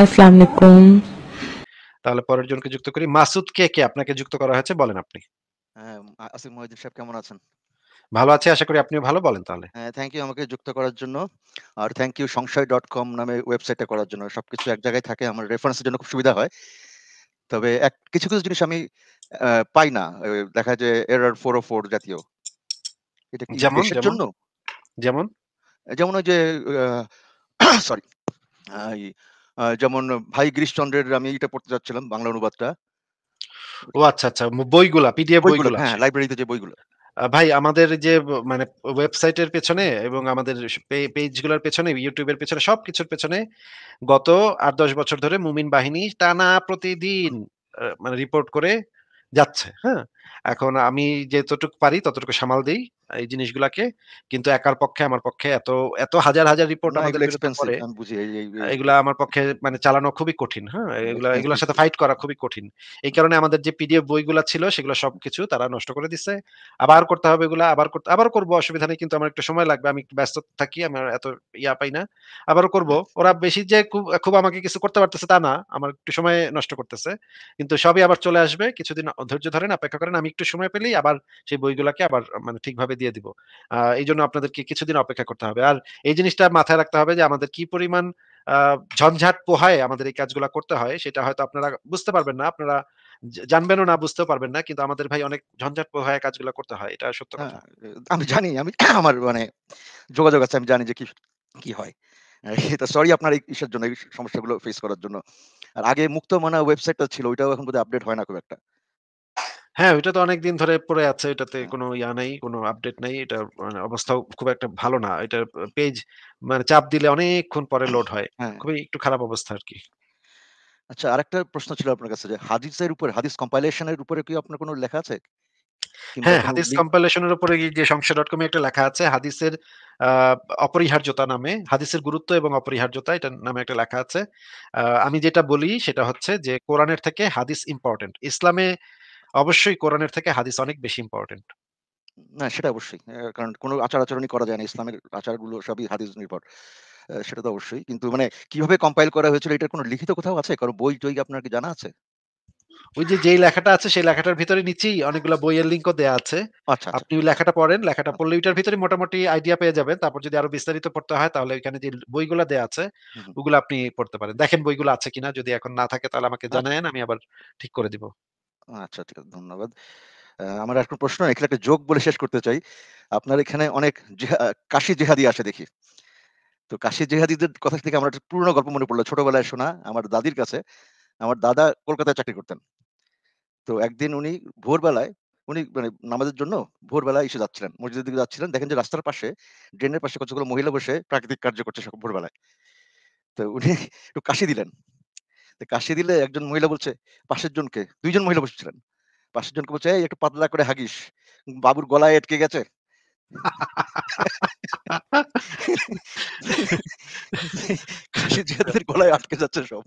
আসসালামু আলাইকুম তাহলে পরের জনকে যুক্ত করি মাসুদ কে কে আপনাকে যুক্ত করা হয়েছে বলেন আপনি হ্যাঁ, আসিফ মহিউদ্দিন সাহেব কেমন আছেন ভালো আছে আশা করি আপনিও ভালো বলেন তাহলে হ্যাঁ থ্যাংক ইউ আমাকে যুক্ত করার জন্য আর থ্যাংক ইউ সংশয় ডট কম নামে ওয়েবসাইটটা করার জন্য সবকিছু এক জায়গায় থাকে আমার রেফারেন্সের জন্য খুব সুবিধা হয় তবে এক কিছু কিছু জিনিস আমি পাই না দেখা যায় এরর ফোর ও ফোর জাতীয় এটা কি দেশের জন্য যেমন যেমন ওই যে সরি যেমন ভাই গিরিশচন্দ্রের আমি এটা পড়তে যাচ্ছিলাম বাংলা অনুবাদটা ও আচ্ছা আচ্ছা বইগুলা পিডিএফ বইগুলা হ্যাঁ লাইব্রেরিতে যে বইগুলো ভাই আমাদের যে মানে ওয়েবসাইটের পেছনে এবং আমাদের পেজগুলোর পেছনে ইউটিউবের পেছনে সবকিছুর পেছনে গত আট দশ বছর ধরে মুমিন বাহিনী টানা প্রতিদিন মানে রিপোর্ট করে যাচ্ছে হ্যাঁ এখন আমি যেতটুকু পারি ততটুকু সামাল দিই এই জিনিসগুলাকে কিন্তু একার পক্ষে আমার পক্ষে এত এত হাজার হাজার রিপোর্ট আমাদের বুঝি এইগুলা আমার পক্ষে মানে চালানো খুবই কঠিন হ্যাঁ এগুলা এগুলোর সাথে ফাইট করা খুবই কঠিন এই কারণে আমাদের যে পিডিএফ বইগুলা ছিল সেগুলো সবকিছু তারা নষ্ট করে দিচ্ছে আবার করতে হবে এগুলা আবার করতে আবার করবো অসুবিধা নেই কিন্তু আমার একটু সময় লাগবে আমি একটু ব্যস্ত থাকি আমার এত ইয়া পাই না আবারও করব ওরা বেশি যে খুব খুব আমাকে কিছু করতে পারতেছে তা না আমার একটু সময় নষ্ট করতেছে কিন্তু সবই আবার চলে আসবে কিছুদিন ধৈর্য ধরেন অপেক্ষা করেন আমি একটু সময় পেলেই আবার সেই বইগুলাকে আবার মানে ঠিকভাবে দিয়ে দিব এই জন্য আপনাদেরকে কিছুদিন অপেক্ষা করতে হবে আর এই জিনিসটা মাথায় রাখতে হবে যে আমাদের কি পরিমাণ ঝঞ্ঝাট পোহায় আমাদের এই কাজগুলো করতে হয় সেটা হয়তো আপনারা বুঝতে পারবেন না আপনারা জানবেনও না বুঝতেও পারবেন না কিন্তু আমাদের ভাই অনেক ঝঞ্ঝাট পোহায় কাজগুলো করতে হয় এটা সত্য হ্যাঁ, আমি জানি আমি আমার মানে যোগাযোগ আছে আমি জানি যে কি কি হয় এটা সরি আপনার ইসের জন্য এই সমস্যাগুলো ফেস করার জন্য আর আগে মুক্ত মানা ওয়েবসাইটটা ছিল ওইটাও এখন বোধহয় আপডেট হয় না খুব একটা হ্যাঁ ওইটা তো অনেকদিন ধরে পড়ে আছে এটাতে আচ্ছা। কোনো ইয়া নাই কোনো আপডেট নাই এটা মানে অবস্থাও খুব একটা ভালো না এটা পেজ মানে চাপ দিলে অনেকক্ষণ পরে লোড হয় হ্যাঁ। খুবই একটু খারাপ অবস্থা আর কি আচ্ছা আরেকটা প্রশ্ন ছিল আপনার কাছে যে হাদিসের উপর হাদিস কম্পাইলেশনের উপরে কি আপনার কোনো লেখা আছে হ্যাঁ হাদিস কম্পাইলেশনের উপরে গিয়ে যে সংশয় ডট কমে একটা লেখা আছে হাদিসের আহ, অপরিহার্যতা নামে হাদিসের গুরুত্ব এবং অপরিহার্যতা এটা নামে একটা লেখা আছে আহ, আমি যেটা বলি সেটা হচ্ছে যে কোরআনের থেকে হাদিস ইম্পর্টেন্ট ইসলামে অবশ্যই কোরআনের থেকে হাদিস অনেক বেশি ইম্পর্টেন্ট না সেটা অবশ্যই কারণ কোনো আচার আচরণই করা যায় না ইসলামের আচারগুলো সবই হাদিস নির্ভর সেটা তো অবশ্যই কিন্তু মানে কিভাবে কম্পাইল করা হয়েছিল এটার কোনো লিখিত কোথাও আছে কারো বই টই আপনার কি জানা আছে ওই যে যেই লেখাটা আছে সেই লেখাটার ভিতরে নিচেই অনেকগুলো বইয়ের লিঙ্কও দেওয়া আছে আচ্ছা, আচ্ছা। আপনি ওই লেখাটা পড়েন লেখাটা পড়লে ওইটার ভিতরে মোটামুটি আইডিয়া পেয়ে যাবেন তারপর যদি আরো বিস্তারিত পড়তে হয় তাহলে ওইখানে যে বইগুলো দেওয়া আছে ওগুলো আপনি পড়তে পারেন দেখেন বইগুলো আছে কিনা যদি এখন না থাকে তাহলে আমাকে আচ্ছা। জানায়েন আমি আবার ঠিক করে দিব আচ্ছা ঠিক আছে ধন্যবাদ আহ, আমার একটা প্রশ্ন এখানে একটা যোগ বলে শেষ করতে চাই আপনার এখানে অনেক কাশি জেহাদি আসে দেখি তো কাশি জেহাদিদের কথা থেকে আমার একটা পুরোনো গল্প মনে পড়লো ছোটবেলায় শোনা আমার দাদির কাছে আমার দাদা কলকাতায় চাকরি করতেন তো একদিন উনি ভোরবেলায় উনি মানে নামাজের জন্য ভোরবেলায় এসে যাচ্ছিলেন মসজিদের দিকে যাচ্ছিলেন দেখেন যে রাস্তার পাশে ড্রেনের পাশে কতগুলো মহিলা বসে প্রাকৃতিক কার্য করছে সব ভোরবেলায় তো উনি একটু কাশি দিলেন কাশি দিলে একজন মহিলা বলছে পাশের জনকে দুইজন মহিলা বসেছিলেন পাশের জনকে বলছে এই একটু পাতলা করে হাগিস বাবুর গলায় আটকে গেছে কাশি জিয়াদের গলায় আটকে যাচ্ছে সব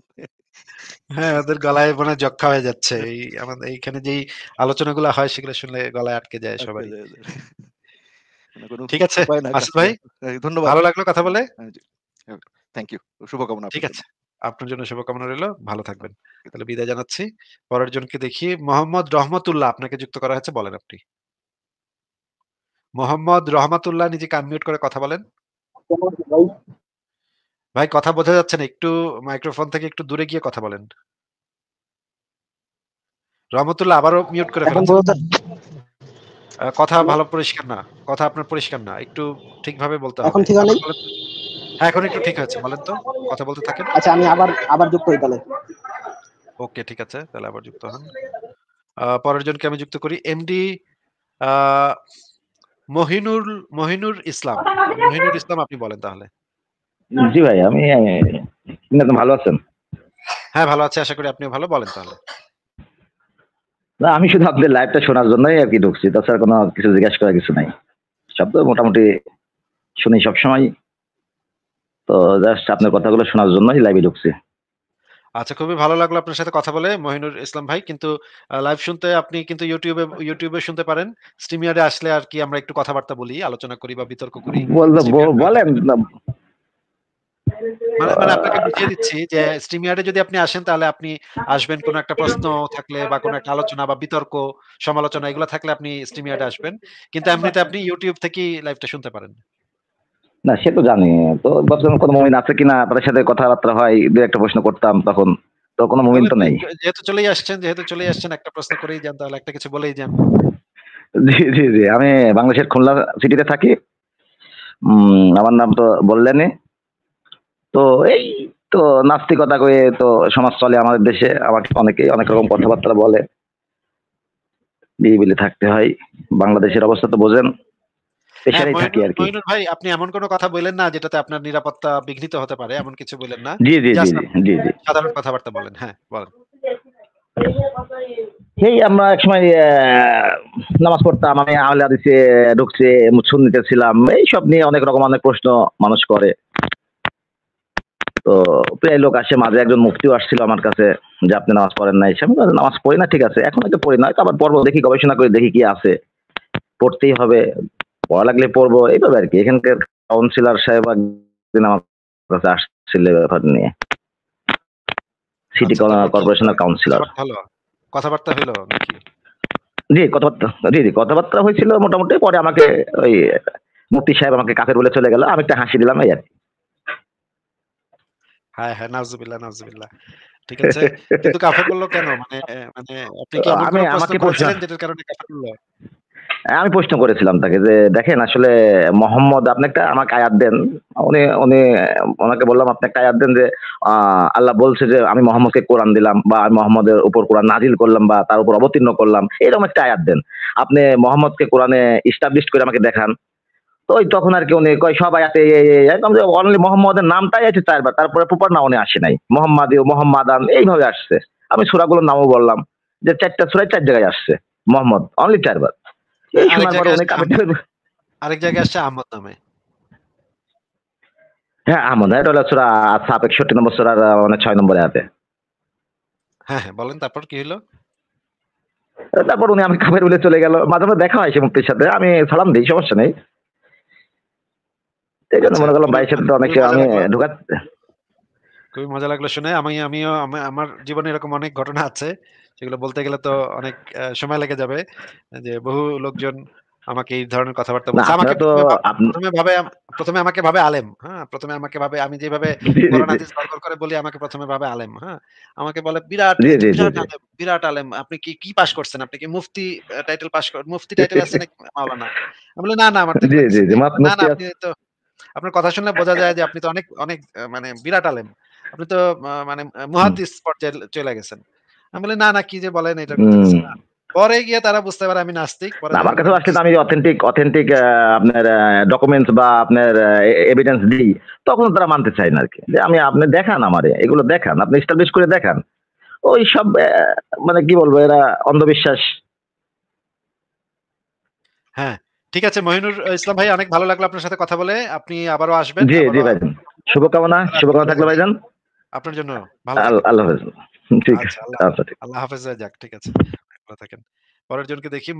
হ্যাঁ ওদের গলায় মনে যক্ষা হয়ে যাচ্ছে এই আমাদের এইখানে যেই আলোচনাগুলো হয় সেগুলো শুনলে গলায় আটকে যায় সবাই মানে ঠিক আছে আসিফ ভাই হ্যাঁ, ধন্যবাদ ভালো লাগলো কথা বলে থ্যাংক ইউ হ্যাঁ, শুভকামনা ঠিক আছে আপনার জন্য শুভকামনা রইল ভালো থাকবেন তাহলে বিদায় জানাচ্ছি পরের জনকে দেখি মোহাম্মদ রহমতুল্লাহ আপনাকে যুক্ত করা হয়েছে বলেন আপনি মোহাম্মদ রহমাতুল্লাহ নিজেকে আনমিউট করে কথা বলেন ভাই কথা বোঝা যাচ্ছে না একটু মাইক্রোফোন থেকে একটু দূরে গিয়ে কথা বলেন রহমতুল্লাহ আবারও মিউট করে কথা ভালো পরিষ্কার না কথা আপনার পরিষ্কার না একটু ঠিকভাবে বলতে হবে হ্যাঁ এখন একটু ঠিক আছে বলেন তো কথা বলতে থাকেন আচ্ছা আমি আবার আবার যুক্ত হই তাহলে ওকে ঠিক আছে তাহলে আবার যুক্ত হন পরের জনকে আমি যুক্ত করি এমডি মহিনুর মহিনুর ইসলাম মহিনুর ইসলাম আপনি বলেন তাহলে জি ভাই আমি ভালো আছেন হ্যাঁ ভালো আছি আশা করি আপনি ভালো বলেন তাহলে না আমি শুধু আপনাদের লাইভটা শোনার জন্যই আর কি ঢুকছি তাছাড়া কোনো কিছু জিজ্ঞাসা করার কিছু নাই সব তো মোটামুটি শুনি সবসময় তো জাস্ট আপনার কথাগুলো শোনার জন্য লাইভে ঢুকছি আচ্ছা খুবই ভালো লাগলো আপনার সাথে কথা বলে মহিনুর ইসলাম ভাই কিন্তু লাইভ শুনতে আপনি কিন্তু ইউটিউবে ইউটিউবে শুনতে পারেন স্ট্রিমিয়ারে আসলে আর কি আমরা একটু কথাবার্তা বলি আলোচনা করি বা বিতর্ক করি বলেন মানে মানে আপনাকে বুঝিয়ে দিচ্ছি যে স্ট্রিমিয়ারে যদি আপনি আসেন তাহলে আপনি আসবেন কোনো একটা প্রশ্ন থাকলে বা কোনো একটা আলোচনা বা বিতর্ক সমালোচনা এগুলো থাকলে আপনি স্ট্রিমিয়ারে আসবেন কিন্তু এমনিতে আপনি ইউটিউব থেকেই লাইভটা শুনতে পারেন না সে তো জানি তো কোনো মুমিন আছে কিনা তাদের সাথে কথাবার্তা হয় দু একটা প্রশ্ন করতাম তখন তো কোনো মুমিন তো নেই যেহেতু চলেই আসছেন যেহেতু চলেই আসছেন একটা প্রশ্ন করেই যান তাহলে একটা কিছু বলেই যান জি জি জি আমি বাংলাদেশের খুলনা সিটিতে থাকি আমার নাম তো বললেনি তো এই তো নাস্তিকতা করে তো সমাজ চলে আমাদের দেশে আমাকে অনেকে অনেক রকম কথাবার্তা বলে বিয়ে বিলে থাকতে হয় বাংলাদেশের অবস্থা তো বোঝেন হ্যাঁ, থাকি আর কি ভাই আপনি এমন কোনো কথা বলেন না যেটাতে আপনার নিরাপত্তা বিঘ্নিত হতে পারে এমন কিছু বলেন না জি জি জি জি জি সাধারণ কথাবার্তা বলেন হ্যাঁ বলেন আমরা এক সময় নামাজ পড়তাম আমি আমলে আদিসে ঢুকছে ছিলাম এইসব নিয়ে অনেক রকম অনেক প্রশ্ন মানুষ করে তো প্রায় লোক আসে মাঝে একজন মুক্তিও আসছিল আমার কাছে যে আপনি নামাজ পড়েন না এসে নামাজ পড়ি না ঠিক আছে এখন হয়তো পড়ি না আবার পর্ব দেখি গবেষণা করে দেখি কি আছে পড়তেই হবে পড়া লাগলে পড়বো এইভাবে আর কি এখানকার কাউন্সিলর সাহেব একদিন আমার কাছে আসছিল ব্যাপার নিয়ে সিটি কর্পোরেশনের কাউন্সিলর কথাবার্তা হলো জি কথাবার্তা জি জি কথাবার্তা হয়েছিল মোটামুটি পরে আমাকে ওই মুক্তি সাহেব আমাকে কাফের বলে চলে গেল আমি একটা হাসি দিলাম এই আর কি হ্যাঁ হ্যাঁ নাজুবিল্লাহ নাজুবিল্লাহ ঠিক আছে কিন্তু করলো কেন মানে মানে আপনি কি আমাকে প্রশ্ন করেছিলেন যেটার কারণে করলো আমি প্রশ্ন করেছিলাম তাকে যে দেখেন আসলে মোহাম্মদ আপনি একটা আমাকে আয়াত দেন উনি উনি ওনাকে বললাম আপনি একটা আয়াত দেন যে আল্লাহ বলছে যে আমি মোহাম্মদকে কোরআন দিলাম বা আমি মোহাম্মদের উপর কোরআন নাজিল করলাম বা তার উপর অবতীর্ণ করলাম এরকম একটা আয়াত দেন আপনি মোহাম্মদকে কোরআনে ইস্টাবলিশ করে আমাকে দেখান তো ওই তখন আর কি উনি কয় সব আয়াতে একদম অনলি মোহাম্মদের নামটাই আছে চারবার তারপরে প্রপার না উনি আসে নাই মোহাম্মদ আন এইভাবে আসছে আমি সুরাগুলোর নামও বললাম যে চারটা সুরাই চার জায়গায় আসছে মোহাম্মদ অনলি চারবার হ্যাঁ, হ্যাঁ, মানে ছয় নম্বরে হ্যাঁ, হ্যাঁ বলেন তারপর কি হলো তারপর উনি আমি কামের বলে চলে গেল মাঝে মাঝে দেখা হয় মুক্তির সাথে আমি সালাম দিই সমস্যা নেই এই জন্য আচ্ছা, মনে করলাম ভাইয়ের সাথে অনেকে আমি ঢুকাতে খুবই মজা লাগলো শুনে আমি আমিও আমার জীবনে এরকম অনেক ঘটনা আছে সেগুলো বলতে গেলে তো অনেক সময় লেগে যাবে যে বহু লোকজন আমাকে এই ধরনের কথাবার্তা বলছে আমাকে প্রথমে ভাবে প্রথমে আমাকে ভাবে আলেম হ্যাঁ প্রথমে আমাকে ভাবে আমি যেভাবে করে বলি আমাকে প্রথমে ভাবে আলেম হ্যাঁ আমাকে বলে বিরাট বিরাট আলেম বিরাট আলেম আপনি কি কি পাস করছেন আপনি কি মুফতি টাইটেল করেন মুফতি টাইটেল আছে নাকি মাওলানা আমি বলি না না আমার না না আপনি তো আপনার কথা শুনলে বোঝা যায় যে আপনি তো অনেক অনেক মানে বিরাট আলেম আপনি তো মানে মুহাদ্দিস পর্যায়ে চলে গেছেন আমি বলি না না কি যে বলেন এটা পরে গিয়ে তারা বুঝতে পারে আমি নাস্তিক আমার কাছে আসলে আমি অথেন্টিক অথেন্টিক আপনার ডকুমেন্টস বা আপনার এভিডেন্স দিই তখন তারা মানতে চাই না আর কি যে আমি আপনি দেখান আমারে এগুলো দেখান আপনি এস্টাবলিশ করে দেখান ওই সব মানে কি বলবো এরা অন্ধবিশ্বাস হ্যাঁ ঠিক আছে মহিনুর ইসলাম ভাই অনেক ভালো লাগলো আপনার সাথে কথা বলে আপনি আবারও আসবেন জি জি ভাইজান শুভকামনা শুভকামনা থাকলো ভাইজান আপনার জন্য ভালো আল্লাহ হাফেজ ঠিক আছে আচ্ছা, আল্লাহ হাফেজ আচ্ছা, যাক ঠিক আছে ভালো থাকেন পরের জনকে দেখি